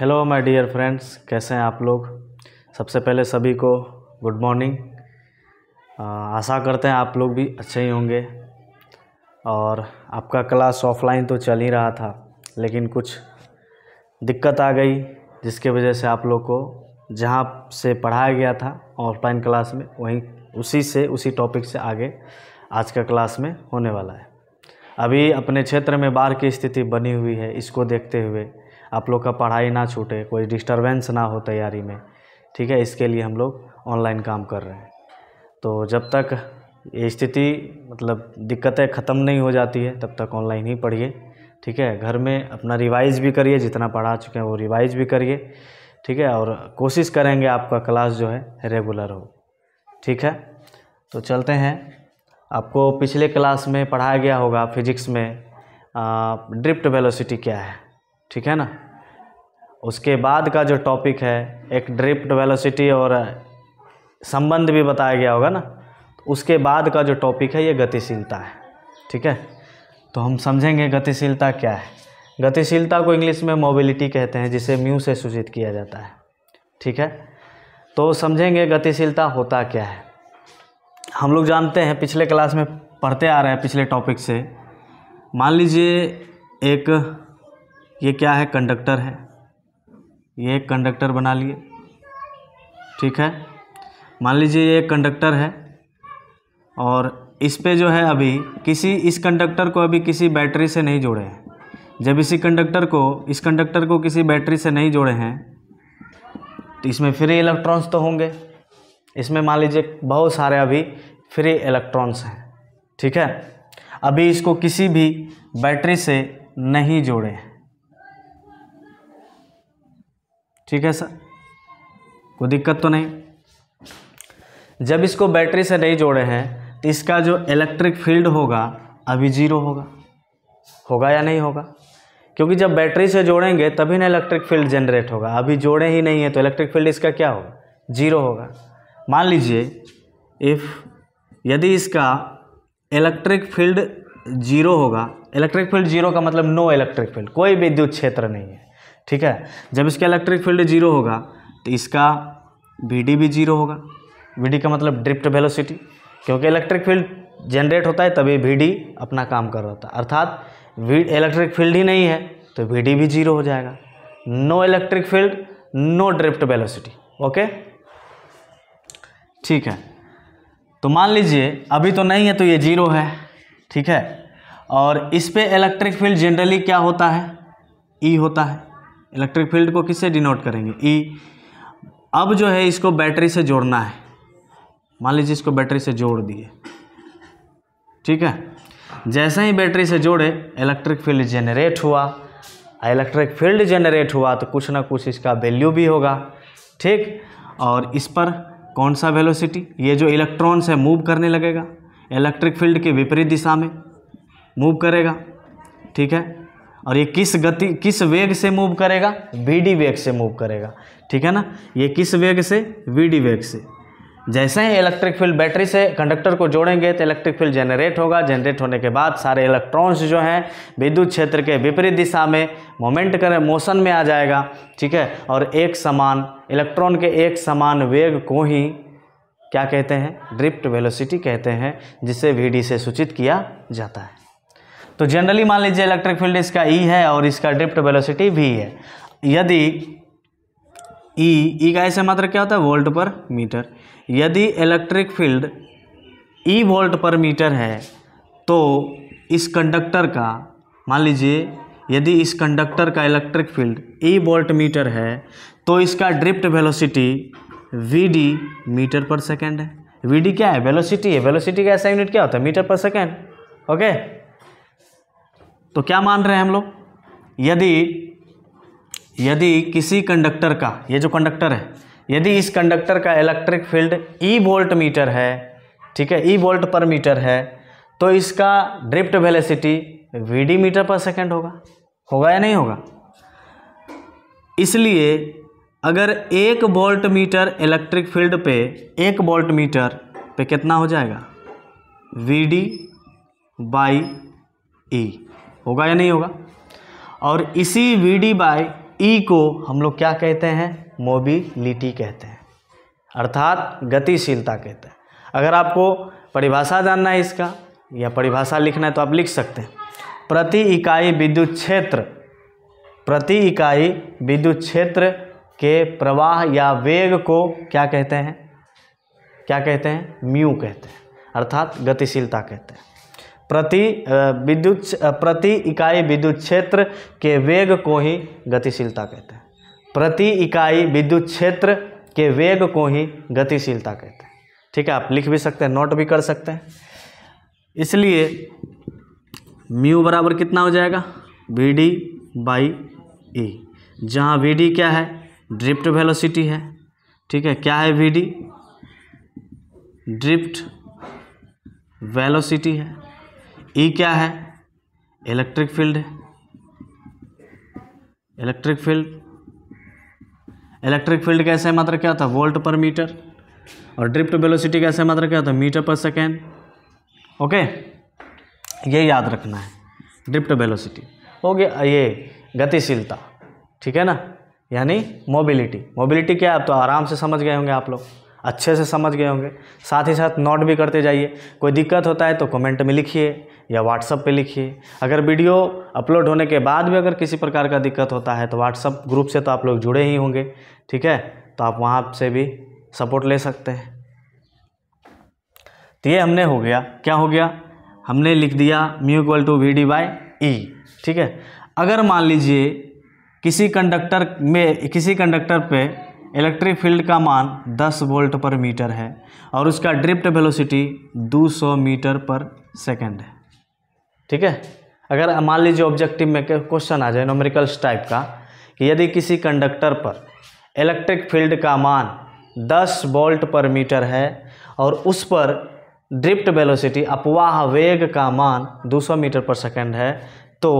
Hello my dear friends कैसे हैं आप लोग सबसे पहले सभी को गुड मॉर्निंग आशा करते हैं आप लोग भी अच्छे ही होंगे और आपका क्लास ऑफलाइन तो चल ही रहा था लेकिन कुछ दिक्कत आ गई जिसके वजह से आप लोग को जहाँ से पढ़ाया गया था ऑफलाइन क्लास में वहीं उसी से उसी टॉपिक से आगे आज का क्लास में होने वाला है अभी अपने क्षेत्र में बाढ़ की स्थिति बनी हुई है इसको देखते हुए आप लोग का पढ़ाई ना छूटे कोई डिस्टर्बेंस ना हो तैयारी में ठीक है इसके लिए हम लोग ऑनलाइन काम कर रहे हैं तो जब तक ये स्थिति मतलब दिक्कतें ख़त्म नहीं हो जाती है तब तक ऑनलाइन ही पढ़िए ठीक है घर में अपना रिवाइज भी करिए जितना पढ़ा चुके हैं वो रिवाइज भी करिए ठीक है और कोशिश करेंगे आपका क्लास जो है रेगुलर हो ठीक है तो चलते हैं आपको पिछले क्लास में पढ़ाया गया होगा फिजिक्स में ड्रिफ्ट वेलोसिटी क्या है ठीक है ना उसके बाद का जो टॉपिक है एक ड्रिफ्ट वेलोसिटी और संबंध भी बताया गया होगा ना तो उसके बाद का जो टॉपिक है ये गतिशीलता है ठीक है तो हम समझेंगे गतिशीलता क्या है गतिशीलता को इंग्लिश में मोबिलिटी कहते हैं जिसे म्यू से सूचित किया जाता है ठीक है तो समझेंगे गतिशीलता होता क्या है हम लोग जानते हैं पिछले क्लास में पढ़ते आ रहे हैं पिछले टॉपिक से मान लीजिए एक ये क्या है कंडक्टर है ये एक कंडक्टर बना लिए ठीक है मान लीजिए ये एक कंडक्टर है और इस पे जो है अभी किसी इस कंडक्टर को अभी किसी बैटरी से नहीं जोड़े हैं जब इसी कंडक्टर को इस कंडक्टर को किसी बैटरी से नहीं जोड़े हैं तो इसमें फ्री इलेक्ट्रॉन्स तो होंगे इसमें मान लीजिए बहुत सारे अभी फ्री इलेक्ट्रॉन्स हैं ठीक है अभी इसको किसी भी बैटरी से नहीं जोड़े हैं ठीक है सर कोई दिक्कत तो नहीं जब इसको बैटरी से नहीं जोड़े हैं तो इसका जो इलेक्ट्रिक फील्ड होगा अभी जीरो होगा होगा या नहीं होगा क्योंकि जब बैटरी से जोड़ेंगे तभी ना इलेक्ट्रिक फील्ड जनरेट होगा अभी जोड़े ही नहीं है तो इलेक्ट्रिक फील्ड इसका क्या होगा जीरो होगा मान लीजिए इफ़ यदि इसका इलेक्ट्रिक फील्ड जीरो होगा इलेक्ट्रिक फील्ड जीरो का मतलब नो इलेक्ट्रिक फील्ड कोई विद्युत क्षेत्र नहीं है ठीक है जब इसका इलेक्ट्रिक फील्ड जीरो होगा तो इसका वी डी भी जीरो होगा वी डी का मतलब ड्रिफ्ट वेलोसिटी क्योंकि इलेक्ट्रिक फील्ड जनरेट होता है तभी वी डी अपना काम कर रहा होता है अर्थात इलेक्ट्रिक फील्ड ही नहीं है तो वी डी भी जीरो हो जाएगा no electric field no drift velocity okay ठीक है तो मान लीजिए अभी तो नहीं है तो ये जीरो है ठीक है और इस पर इलेक्ट्रिक फील्ड जनरली क्या होता है ई e होता है इलेक्ट्रिक फील्ड को किससे डिनोट करेंगे ई e. अब जो है इसको बैटरी से जोड़ना है मान लीजिए इसको बैटरी से जोड़ दिए ठीक है जैसे ही बैटरी से जोड़े इलेक्ट्रिक फील्ड जनरेट हुआ इलेक्ट्रिक फील्ड जनरेट हुआ तो कुछ ना कुछ इसका वैल्यू भी होगा ठीक और इस पर कौन सा वेलोसिटी ये जो इलेक्ट्रॉन है मूव करने लगेगा इलेक्ट्रिक फील्ड के विपरीत दिशा में मूव करेगा ठीक है और ये किस गति किस वेग से मूव करेगा वी डी वेग से मूव करेगा ठीक है ना ये किस वेग से वी डी वेग से जैसे ही इलेक्ट्रिक फील्ड बैटरी से कंडक्टर को जोड़ेंगे तो इलेक्ट्रिक फील्ड जनरेट होगा जनरेट होने के बाद सारे इलेक्ट्रॉन्स जो हैं विद्युत क्षेत्र के विपरीत दिशा में मोमेंट करें मोशन में आ जाएगा ठीक है और एक समान इलेक्ट्रॉन के एक समान वेग को ही क्या कहते हैं ड्रिफ्ट वेलोसिटी कहते हैं जिसे वी से सूचित किया जाता है तो जनरली मान लीजिए इलेक्ट्रिक फील्ड इसका ई e है और इसका ड्रिफ्ट वेलोसिटी वी है यदि ई e, ई e का ऐसे मात्र क्या होता है वोल्ट पर मीटर यदि इलेक्ट्रिक फील्ड ई वोल्ट पर मीटर है तो इस कंडक्टर का मान लीजिए यदि इस कंडक्टर का electric field E volt metre है तो इसका drift velocity V D metre पर सेकेंड है वी डी क्या है वेलोसिटी है वेलोसिटी का ऐसा यूनिट क्या होता है मीटर पर सेकेंड ओके तो क्या मान रहे हैं हम लोग यदि यदि किसी कंडक्टर का ये जो कंडक्टर है यदि इस कंडक्टर का electric field E volt metre है ठीक है ई वोल्ट पर मीटर है तो इसका drift velocity V D metre पर सेकेंड होगा होगा या नहीं होगा इसलिए अगर एक वोल्ट मीटर इलेक्ट्रिक फील्ड पे एक वोल्ट मीटर पे कितना हो जाएगा वी डी बाई ई होगा या नहीं होगा और इसी वी डी बाई ई को हम लोग क्या कहते हैं मोबिलिटी कहते हैं अर्थात गतिशीलता कहते हैं अगर आपको परिभाषा जानना है इसका या परिभाषा लिखना है तो आप लिख सकते हैं प्रति इकाई विद्युत क्षेत्र प्रति इकाई विद्युत क्षेत्र के प्रवाह या वेग को क्या कहते हैं क्या कहते हैं म्यू कहते हैं अर्थात गतिशीलता कहते हैं प्रति विद्युत प्रति इकाई विद्युत क्षेत्र के वेग को ही गतिशीलता कहते हैं प्रति इकाई विद्युत क्षेत्र के वेग को ही गतिशीलता कहते हैं ठीक है आप लिख भी सकते हैं नोट भी कर सकते हैं इसलिए म्यू बराबर कितना हो जाएगा V D by E e। जहाँ वी डी क्या है ड्रिफ्ट वेलोसिटी है ठीक है क्या है वी डी ड्रिफ्ट वेलोसिटी है ई e क्या है electric field electric field electric field कैसे मात्र क्या होता है वोल्ट पर मीटर और ड्रिफ्ट वेलोसिटी कैसे मात्र क्या था मीटर पर सेकेंड ओके ये याद रखना है ड्रिफ्ट वेलोसिटी हो गया ये गतिशीलता ठीक है ना यानी मोबिलिटी मोबिलिटी क्या है तो आराम से समझ गए होंगे आप लोग अच्छे से समझ गए होंगे साथ ही साथ नोट भी करते जाइए कोई दिक्कत होता है तो कमेंट में लिखिए या व्हाट्सअप पे लिखिए अगर वीडियो अपलोड होने के बाद भी अगर किसी प्रकार का दिक्कत होता है तो व्हाट्सअप ग्रुप से तो आप लोग जुड़े ही होंगे ठीक है तो आप वहाँ से भी सपोर्ट ले सकते हैं तो ये हमने हो गया क्या हो गया हमने लिख दिया mu equal to V D by E ठीक है अगर मान लीजिए किसी कंडक्टर में किसी कंडक्टर पे इलेक्ट्रिक फील्ड का मान 10 वोल्ट पर मीटर है और उसका ड्रिफ्ट वेलोसिटी 200 मीटर पर सेकंड है ठीक है अगर मान लीजिए ऑब्जेक्टिव में क्वेश्चन आ जाए नोमेरिकल्स टाइप का कि यदि किसी कंडक्टर पर इलेक्ट्रिक फील्ड का मान 10 वोल्ट पर मीटर है और उस पर ड्रिफ्ट वेलोसिटी अपवाह वेग का मान 200 मीटर पर सेकंड है तो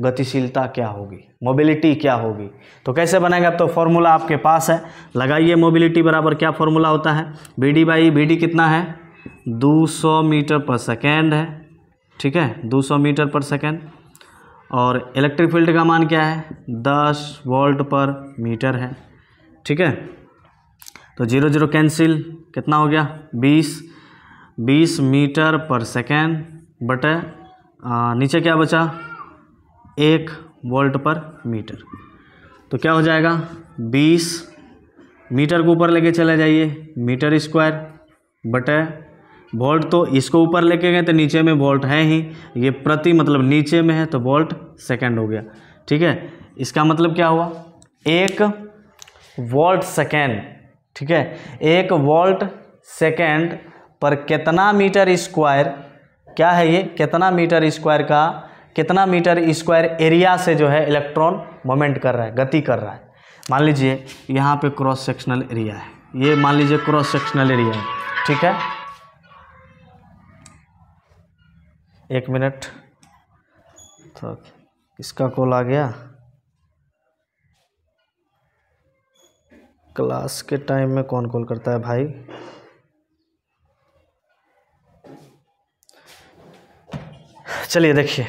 गतिशीलता क्या होगी मोबिलिटी क्या होगी तो कैसे बनाएगा तो फॉर्मूला आपके पास है लगाइए मोबिलिटी बराबर क्या फॉर्मूला होता है B D by B D कितना है 200 मीटर पर सेकेंड है ठीक है 200 मीटर पर सेकेंड और इलेक्ट्रिक फील्ड का मान क्या है 10 वोल्ट पर मीटर है ठीक है तो जीरो जीरो कैंसिल कितना हो गया 20 20 मीटर पर सेकेंड बटे नीचे क्या बचा एक वोल्ट पर मीटर तो क्या हो जाएगा बीस मीटर को ऊपर लेके चले जाइए मीटर स्क्वायर बटे वोल्ट तो इसको ऊपर लेके गए तो नीचे में वोल्ट है ही ये प्रति मतलब नीचे में है तो वोल्ट सेकंड हो गया ठीक है इसका मतलब क्या हुआ एक वोल्ट सेकेंड ठीक है एक वोल्ट सेकेंड पर कितना मीटर स्क्वायर क्या है ये कितना मीटर स्क्वायर का कितना मीटर स्क्वायर एरिया से जो है इलेक्ट्रॉन मोमेंट कर रहा है गति कर रहा है मान लीजिए यहाँ पे क्रॉस सेक्शनल एरिया है ये मान लीजिए क्रॉस सेक्शनल एरिया है ठीक है एक मिनट तो किसका कॉल आ गया क्लास के टाइम में कौन कॉल करता है भाई चलिए देखिए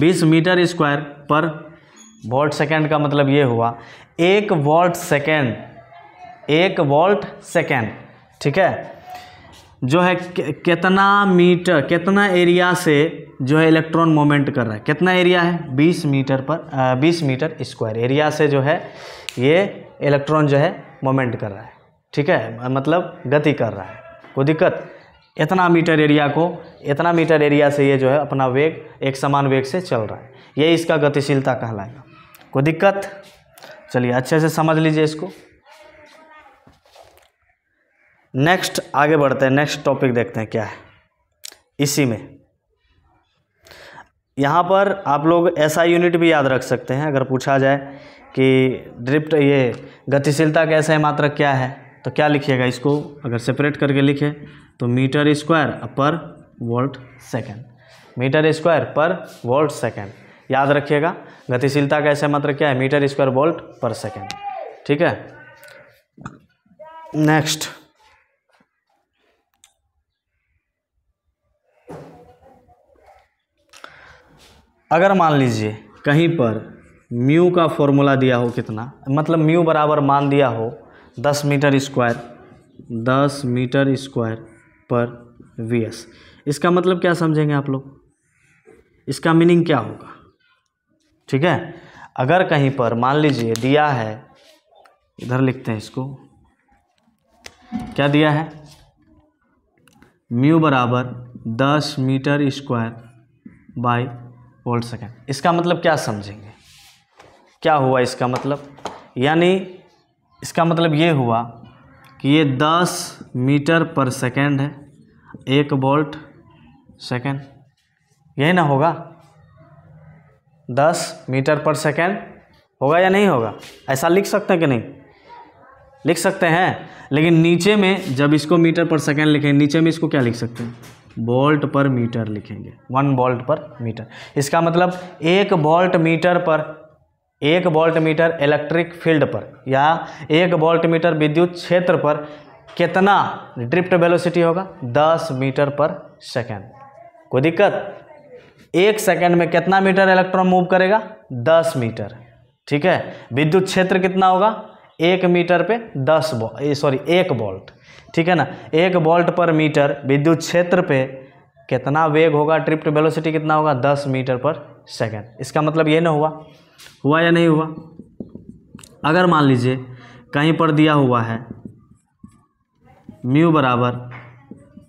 बीस मीटर स्क्वायर पर वोल्ट सेकेंड का मतलब ये हुआ एक वोल्ट सेकेंड एक वोल्ट सेकेंड ठीक है जो है कितना मीटर कितना एरिया से जो है इलेक्ट्रॉन मोमेंट कर रहा है कितना एरिया है 20 मीटर पर आ, 20 मीटर स्क्वायर एरिया से जो है ये इलेक्ट्रॉन जो है मोमेंट कर रहा है ठीक है मतलब गति कर रहा है कोई दिक्कत इतना मीटर एरिया को इतना मीटर एरिया से ये जो है अपना वेग एक समान वेग से चल रहा है ये इसका गतिशीलता कहलाएगा कोई दिक्कत चलिए अच्छे से समझ लीजिए इसको नेक्स्ट आगे बढ़ते हैं नेक्स्ट टॉपिक देखते हैं क्या है इसी में यहाँ पर आप लोग ऐसा यूनिट भी याद रख सकते हैं अगर पूछा जाए कि ड्रिप्ट ये गतिशीलता का ऐसा मात्रक क्या है तो क्या लिखिएगा इसको अगर सेपरेट करके लिखे तो मीटर स्क्वायर पर वोल्ट सेकेंड मीटर स्क्वायर पर वोल्ट सेकेंड याद रखिएगा गतिशीलता का ऐसा मात्र क्या है मीटर स्क्वायर वोल्ट पर सेकेंड ठीक है नेक्स्ट अगर मान लीजिए कहीं पर म्यू का फॉर्मूला दिया हो कितना मतलब म्यू बराबर मान दिया हो दस मीटर स्क्वायर दस मीटर स्क्वायर पर वी एस इसका मतलब क्या समझेंगे आप लोग इसका मीनिंग क्या होगा ठीक है अगर कहीं पर मान लीजिए दिया है इधर लिखते हैं इसको क्या दिया है म्यू बराबर दस metre square by volt second इसका मतलब क्या समझेंगे क्या हुआ इसका मतलब यानी इसका मतलब ये हुआ कि ये दस मीटर पर सेकेंड है एक वोल्ट सेकेंड यही ना होगा दस मीटर पर सेकेंड होगा या नहीं होगा ऐसा लिख सकते हैं कि नहीं लिख सकते हैं लेकिन नीचे में जब इसको मीटर पर सेकेंड लिखेंगे नीचे में इसको क्या लिख सकते हैं वोल्ट पर मीटर लिखेंगे वन वोल्ट पर मीटर इसका मतलब एक वोल्ट मीटर पर एक वोल्ट मीटर इलेक्ट्रिक फील्ड पर या एक वोल्ट मीटर विद्युत क्षेत्र पर कितना ड्रिफ्ट वेलोसिटी होगा 10 मीटर पर सेकेंड कोई दिक्कत एक सेकेंड में कितना मीटर इलेक्ट्रॉन मूव करेगा 10 मीटर ठीक है विद्युत क्षेत्र कितना होगा एक मीटर पे 10 सॉरी एक वोल्ट ठीक है ना एक वोल्ट पर मीटर विद्युत क्षेत्र पे कितना वेग होगा ट्रिप्ट वेलोसिटी कितना होगा 10 मीटर पर सेकेंड इसका मतलब ये ना हुआ हुआ या नहीं हुआ अगर मान लीजिए कहीं पर दिया हुआ है म्यू बराबर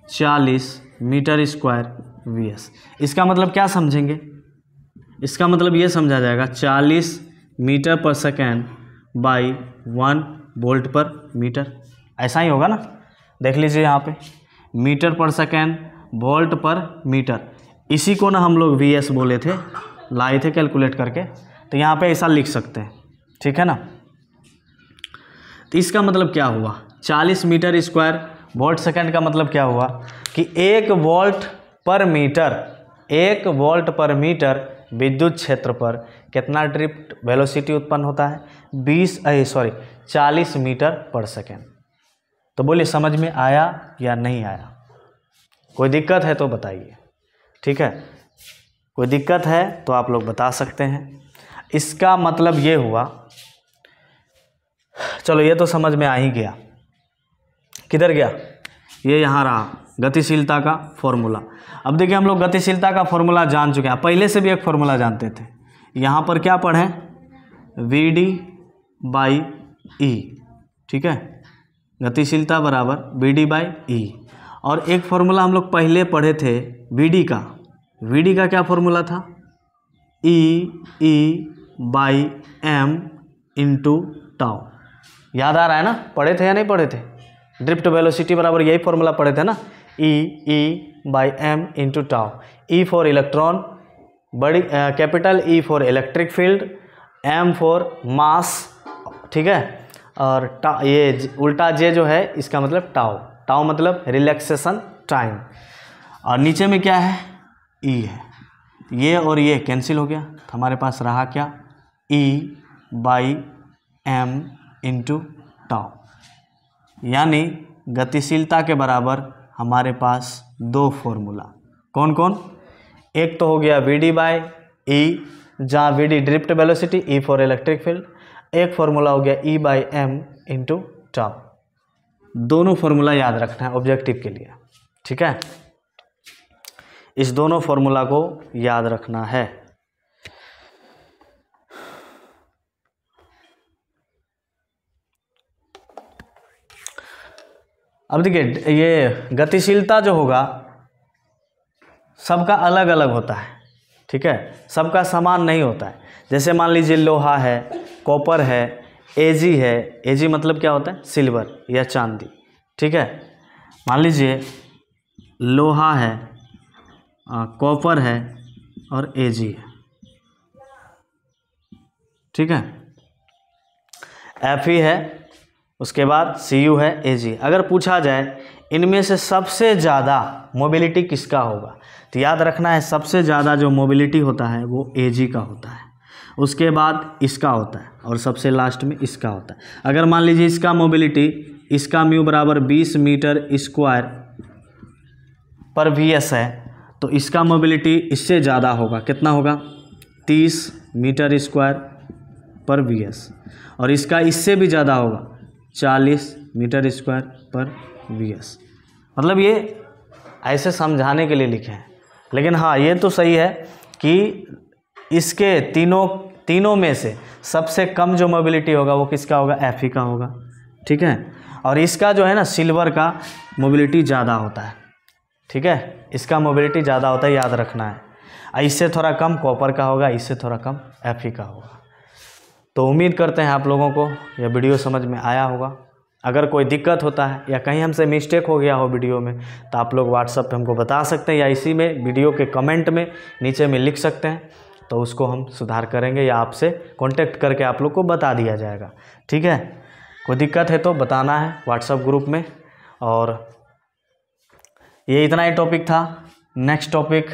चालीस मीटर स्क्वायर वी एस इसका मतलब क्या समझेंगे इसका मतलब ये समझा जाएगा चालीस मीटर पर सेकेंड बाई वन वोल्ट पर मीटर ऐसा ही होगा ना देख लीजिए यहाँ पे मीटर पर सेकेंड वोल्ट पर मीटर इसी को ना हम लोग वी एस बोले थे लाए थे कैलकुलेट करके तो यहाँ पे ऐसा लिख सकते हैं ठीक है ना तो इसका मतलब क्या हुआ 40 मीटर स्क्वायर वोल्ट सेकंड का मतलब क्या हुआ कि एक वोल्ट पर मीटर एक वोल्ट पर मीटर विद्युत क्षेत्र पर कितना ड्रिफ्ट वेलोसिटी उत्पन्न होता है 20 सॉरी 40 मीटर पर सेकेंड तो बोलिए समझ में आया या नहीं आया कोई दिक्कत है तो बताइए ठीक है कोई दिक्कत है तो आप लोग बता सकते हैं इसका मतलब ये हुआ चलो ये तो समझ में आ ही गया किधर गया ये यहाँ रहा गतिशीलता का फॉर्मूला अब देखिए हम लोग गतिशीलता का फॉर्मूला जान चुके हैं पहले से भी एक फॉर्मूला जानते थे यहाँ पर क्या पढ़ें वी डी बाई ई ठीक है गतिशीलता बराबर वी डी बाई ई और एक फॉर्मूला हम लोग पहले पढ़े थे वी डी का वी डी का क्या फॉर्मूला था E e, E e, by M into tau याद आ रहा है ना पढ़े थे या नहीं पढ़े थे ड्रिफ्ट वेलोसिटी बराबर यही फॉर्मूला पढ़े थे ना E E by M into tau E for electron बड़ी capital E for electric field M for mass ठीक है और टा ये उल्टा जे जो है इसका मतलब टाओ टाओ मतलब रिलैक्सेशन टाइम और नीचे में क्या है ई e है ये और ये कैंसिल हो गया हमारे पास रहा क्या E by M into tau यानी गतिशीलता के बराबर हमारे पास दो फॉर्मूला कौन कौन एक तो हो गया वी डी बाई ई जहाँ V D drift velocity E for electric field एक फॉर्मूला हो गया E by M into tau दोनों फार्मूला याद रखना है ऑब्जेक्टिव के लिए ठीक है इस दोनों फॉर्मूला को याद रखना है अब देखिए ये गतिशीलता जो होगा सबका अलग अलग होता है ठीक है सबका समान नहीं होता है जैसे मान लीजिए लोहा है कॉपर है एजी है एजी मतलब क्या होता है सिल्वर या चांदी ठीक है मान लीजिए लोहा है कॉपर है और एजी है ठीक है एफ ई e है उसके बाद सी यू है ए जी अगर पूछा जाए इनमें से सबसे ज़्यादा मोबिलिटी किसका होगा तो याद रखना है सबसे ज़्यादा जो मोबिलिटी होता है वो ए जी का होता है उसके बाद इसका होता है और सबसे लास्ट में इसका होता है अगर मान लीजिए इसका मोबिलिटी इसका म्यू बराबर 20 मीटर स्क्वायर पर वी एस है तो इसका मोबिलिटी इससे ज़्यादा होगा कितना होगा 30 मीटर स्क्वायर पर वी एस और इसका इससे भी ज़्यादा होगा चालीस मीटर स्क्वायर पर वी मतलब ये ऐसे समझाने के लिए लिखे हैं लेकिन हाँ ये तो सही है कि इसके तीनों तीनों में से सबसे कम जो मोबिलिटी होगा वो किसका होगा एफ e का होगा ठीक है और इसका जो है ना सिल्वर का मोबिलिटी ज़्यादा होता है ठीक है इसका मोबिलिटी ज़्यादा होता है याद रखना है इससे थोड़ा कम कॉपर का होगा इससे थोड़ा कम एफ e का होगा तो उम्मीद करते हैं आप लोगों को यह वीडियो समझ में आया होगा अगर कोई दिक्कत होता है या कहीं हमसे मिस्टेक हो गया हो वीडियो में तो आप लोग व्हाट्सअप पे हमको बता सकते हैं या इसी में वीडियो के कमेंट में नीचे में लिख सकते हैं तो उसको हम सुधार करेंगे या आपसे कांटेक्ट करके आप लोग को बता दिया जाएगा ठीक है कोई दिक्कत है तो बताना है व्हाट्सअप ग्रुप में और ये इतना ही टॉपिक था नेक्स्ट टॉपिक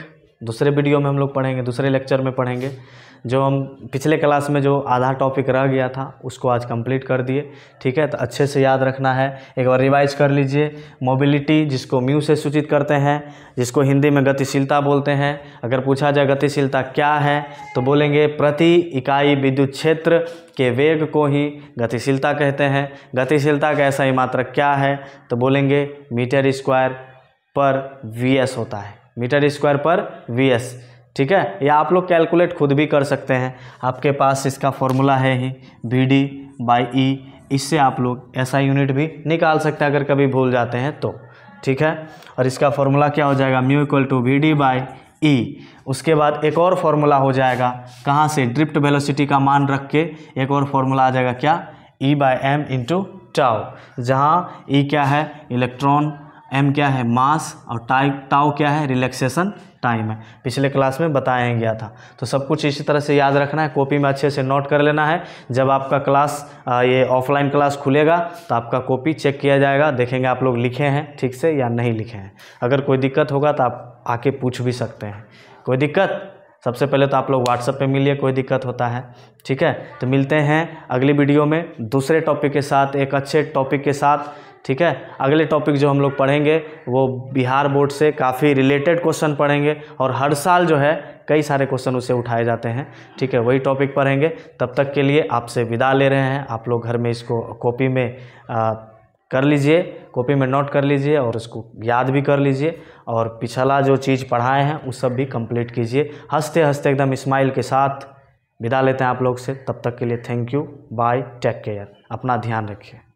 दूसरे वीडियो में हम लोग पढ़ेंगे दूसरे लेक्चर में पढ़ेंगे जो हम पिछले क्लास में जो आधा टॉपिक रह गया था उसको आज कंप्लीट कर दिए ठीक है तो अच्छे से याद रखना है एक बार रिवाइज कर लीजिए मोबिलिटी जिसको म्यू से सूचित करते हैं जिसको हिंदी में गतिशीलता बोलते हैं अगर पूछा जाए गतिशीलता क्या है तो बोलेंगे प्रति इकाई विद्युत क्षेत्र के वेग को ही गतिशीलता कहते हैं गतिशीलता का ऐसा ही मात्र क्या है तो बोलेंगे मीटर स्क्वायर पर वी होता है मीटर स्क्वायर पर वी ठीक है या आप लोग कैलकुलेट खुद भी कर सकते हैं आपके पास इसका फॉर्मूला है ही वी डी बाई ई इससे आप लोग ऐसा यूनिट भी निकाल सकते हैं अगर कभी भूल जाते हैं तो ठीक है और इसका फॉर्मूला क्या हो जाएगा mu equal to V D by E उसके बाद एक और फॉर्मूला हो जाएगा कहाँ से ड्रिफ्ट वेलोसिटी का मान रख के एक और फॉर्मूला आ जाएगा क्या E by M into tau जहाँ ई e क्या है इलेक्ट्रॉन एम क्या है मास और टाइ टाओ क्या है रिलैक्सेशन टाइम है पिछले क्लास में बताया गया था तो सब कुछ इसी तरह से याद रखना है कॉपी में अच्छे से नोट कर लेना है जब आपका क्लास ये ऑफलाइन क्लास खुलेगा तो आपका कॉपी चेक किया जाएगा देखेंगे आप लोग लिखे हैं ठीक से या नहीं लिखे हैं अगर कोई दिक्कत होगा तो आप आके पूछ भी सकते हैं कोई दिक्कत सबसे पहले तो आप लोग व्हाट्सएप पे मिलिए कोई दिक्कत होता है ठीक है तो मिलते हैं अगली वीडियो में दूसरे टॉपिक के साथ एक अच्छे टॉपिक के साथ ठीक है अगले टॉपिक जो हम लोग पढ़ेंगे वो बिहार बोर्ड से काफ़ी रिलेटेड क्वेश्चन पढ़ेंगे और हर साल जो है कई सारे क्वेश्चन उसे उठाए जाते हैं ठीक है वही टॉपिक पढ़ेंगे तब तक के लिए आपसे विदा ले रहे हैं आप लोग घर में इसको कॉपी में आ, कर लीजिए कॉपी में नोट कर लीजिए और उसको याद भी कर लीजिए और पिछला जो चीज़ पढ़ाए हैं उस सब भी कंप्लीट कीजिए हंसते हंसते एकदम स्माइल के साथ विदा लेते हैं आप लोग से तब तक के लिए thank you bye take care अपना ध्यान रखिए